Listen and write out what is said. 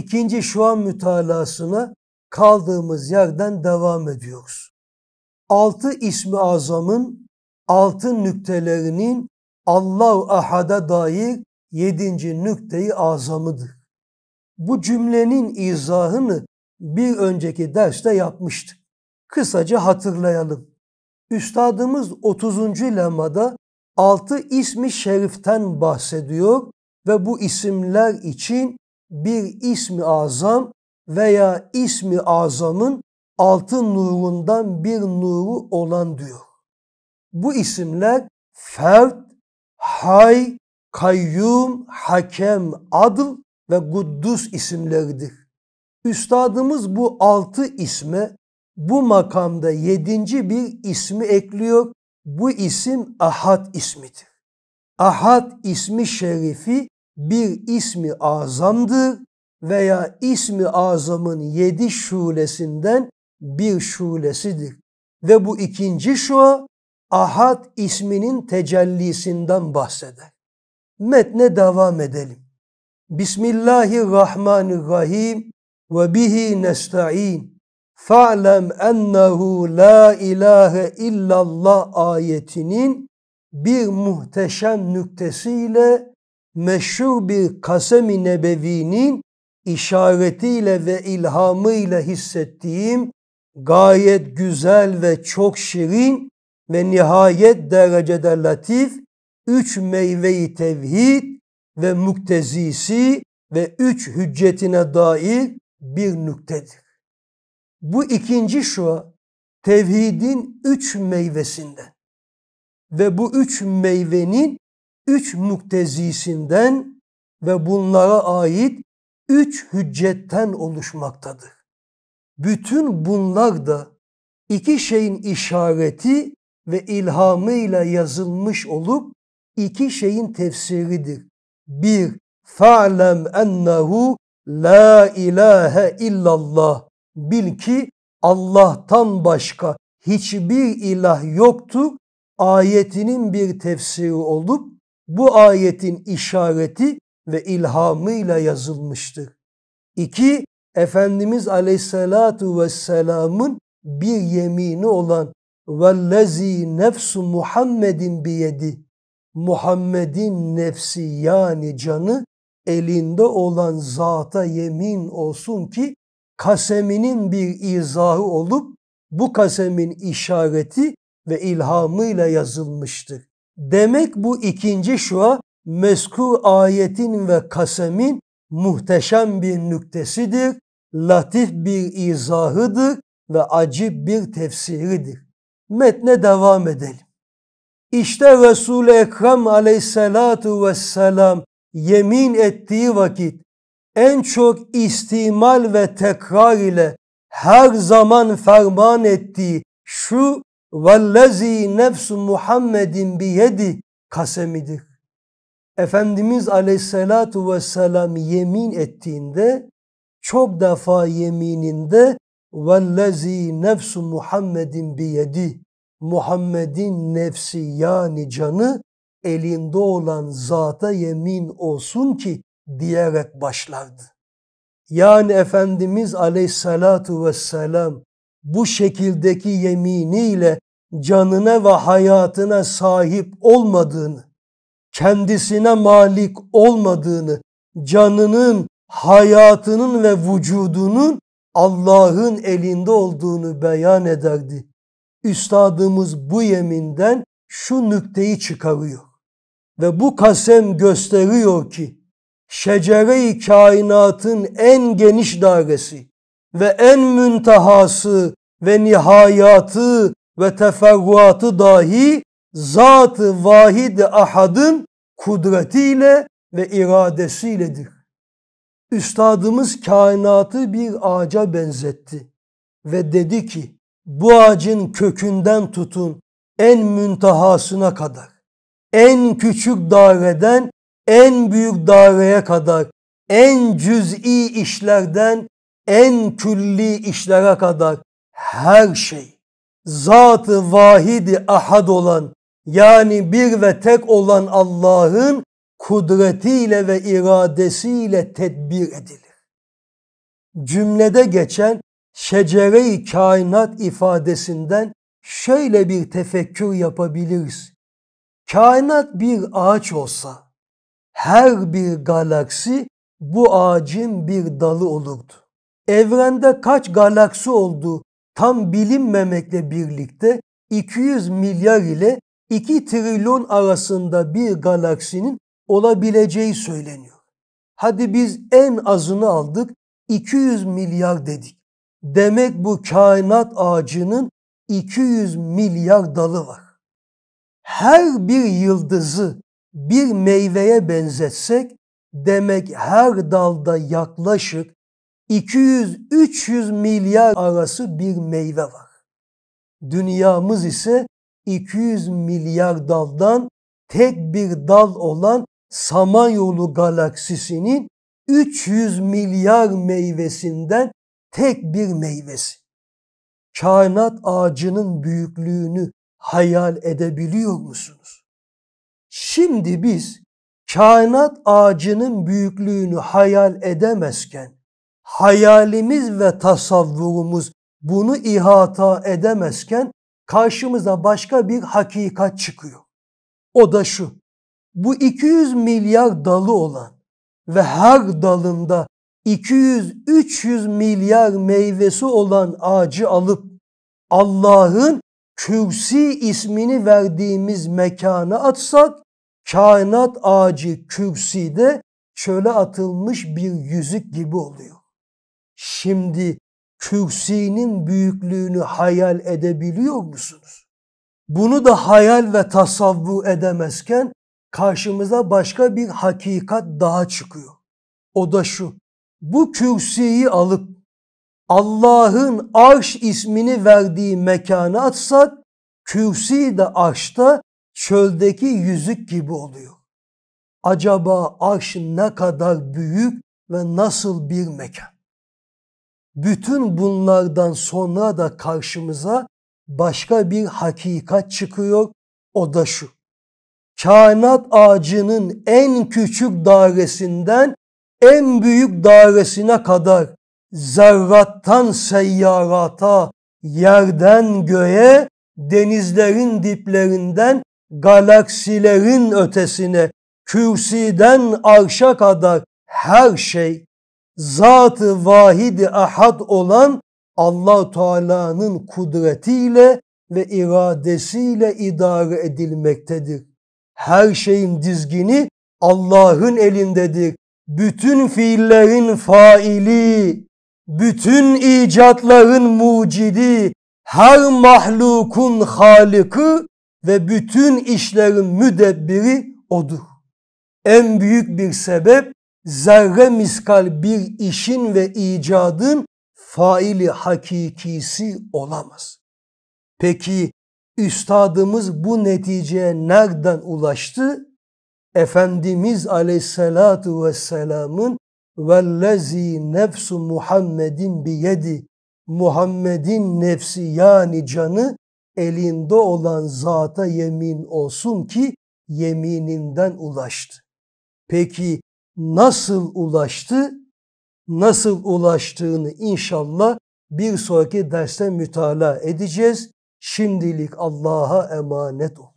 ikinci an mütalasına kaldığımız yerden devam ediyoruz. Altı ismi azamın, altı nüktelerinin Allah Ahad'a dair yedinci nükteyi azamıdır. Bu cümlenin izahını bir önceki derste yapmıştık. Kısaca hatırlayalım. Üstadımız 30. lemada altı ismi şeriften bahsediyor ve bu isimler için bir ismi azam veya ismi azamın altın nurundan bir nuru olan diyor. Bu isimler fert, hay, kayyum, hakem, adıl ve guddus isimleridir. Üstadımız bu altı isme bu makamda yedinci bir ismi ekliyor. Bu isim Ahad ismidir. Ahad ismi şerifi bir ismi azamdır veya ismi azamın yedi şulesinden bir şulesidir. Ve bu ikinci şua ahad isminin tecellisinden bahseder. Metne devam edelim. Bismillahirrahmanirrahim ve bihi nesta'in. Fa'lem ennehu la ilahe illallah ayetinin bir muhteşem nüktesiyle meşhur bir kasem-i nebevinin işaretiyle ve ilhamıyla hissettiğim gayet güzel ve çok şirin ve nihayet derecede latif üç meyveyi tevhid ve muktezisi ve üç hüccetine dair bir nüktedir. Bu ikinci şua tevhidin üç meyvesinde ve bu üç meyvenin üç muktezisinden ve bunlara ait üç hüccetten oluşmaktadır. Bütün bunlar da iki şeyin işareti ve ilhamıyla yazılmış olup iki şeyin tefsiridir. Bir, fa'lem ennehu la ilahe illallah. Bil ki Allah'tan başka hiçbir ilah yoktu Ayetinin bir tefsiri olup bu ayetin işareti ve ilhamıyla yazılmıştır. İki, Efendimiz Aleyhisselatu Vesselam'ın bir yemini olan vellezi nefsu Muhammedin biyedi. Muhammed'in nefsi yani canı elinde olan zata yemin olsun ki kaseminin bir izahı olup bu kasemin işareti ve ilhamıyla yazılmıştır. Demek bu ikinci şua mesku ayetin ve kasemin muhteşem bir nüktesidir, latif bir izahıdır ve acip bir tefsiridir. Metne devam edelim. İşte Resul-i Ekrem aleyhissalatu vesselam yemin ettiği vakit en çok istimal ve tekrar ile her zaman ferman ettiği şu vellezî nefsu Muhammedin biyedi kasemidir. Efendimiz aleyhissalatu vesselam yemin ettiğinde çok defa yemininde vellezî nefsu Muhammedin biyedi Muhammed'in nefsi yani canı elinde olan zata yemin olsun ki diyerek başlardı. Yani Efendimiz aleyhissalatu vesselam bu şekildeki yeminiyle canına ve hayatına sahip olmadığını, kendisine malik olmadığını, canının, hayatının ve vücudunun Allah'ın elinde olduğunu beyan ederdi. Üstadımız bu yeminden şu nükteyi çıkarıyor ve bu kasem gösteriyor ki şecere-i kainatın en geniş dairesi ve en müntehası ve nihayatı ve teferruatı dahi zat-ı vahid ahadın kudretiyle ve iradesiyledir. Üstadımız kainatı bir ağaca benzetti ve dedi ki bu ağacın kökünden tutun en müntehasına kadar, en küçük daireden en büyük daireye kadar, en cüz'i işlerden en külli işlere kadar her şey zatı vahidi ahad olan yani bir ve tek olan Allah'ın kudretiyle ve iradesiyle tedbir edilir. Cümlede geçen şecere-i kainat ifadesinden şöyle bir tefekkür yapabiliriz. Kainat bir ağaç olsa her bir galaksi bu ağacın bir dalı olurdu evrende kaç galaksi olduğu tam bilinmemekle birlikte 200 milyar ile 2 trilyon arasında bir galaksinin olabileceği söyleniyor. Hadi biz en azını aldık 200 milyar dedik. Demek bu kainat ağacının 200 milyar dalı var. Her bir yıldızı bir meyveye benzetsek demek her dalda yaklaşık 200-300 milyar arası bir meyve var. Dünyamız ise 200 milyar daldan tek bir dal olan Samanyolu galaksisinin 300 milyar meyvesinden tek bir meyvesi. Kainat ağacının büyüklüğünü hayal edebiliyor musunuz? Şimdi biz kainat ağacının büyüklüğünü hayal edemezken hayalimiz ve tasavvurumuz bunu ihata edemezken karşımıza başka bir hakikat çıkıyor. O da şu, bu 200 milyar dalı olan ve her dalında 200-300 milyar meyvesi olan ağacı alıp Allah'ın kürsi ismini verdiğimiz mekana atsak, kainat ağacı de çöle atılmış bir yüzük gibi oluyor. Şimdi kürsinin büyüklüğünü hayal edebiliyor musunuz? Bunu da hayal ve tasavvur edemezken karşımıza başka bir hakikat daha çıkıyor. O da şu, bu kürsüyü alıp Allah'ın arş ismini verdiği mekana atsak, kürsü de arşta çöldeki yüzük gibi oluyor. Acaba arş ne kadar büyük ve nasıl bir mekan? Bütün bunlardan sonra da karşımıza başka bir hakikat çıkıyor. O da şu. Kainat ağacının en küçük dairesinden en büyük dairesine kadar zerrattan seyyarata, yerden göğe, denizlerin diplerinden galaksilerin ötesine, kürsiden arşa kadar her şey zatı vahidi ahad olan allah Teala'nın kudretiyle ve iradesiyle idare edilmektedir. Her şeyin dizgini Allah'ın elindedir. Bütün fiillerin faili, bütün icatların mucidi, her mahlukun haliki ve bütün işlerin müdebbiri odur. En büyük bir sebep zerre miskal bir işin ve icadın faili hakikisi olamaz. Peki üstadımız bu neticeye nereden ulaştı? Efendimiz aleyhissalatu vesselamın vellezi nefsu Muhammedin biyedi Muhammed'in nefsi yani canı elinde olan zata yemin olsun ki yemininden ulaştı. Peki nasıl ulaştı, nasıl ulaştığını inşallah bir sonraki derste mütalaa edeceğiz. Şimdilik Allah'a emanet olun.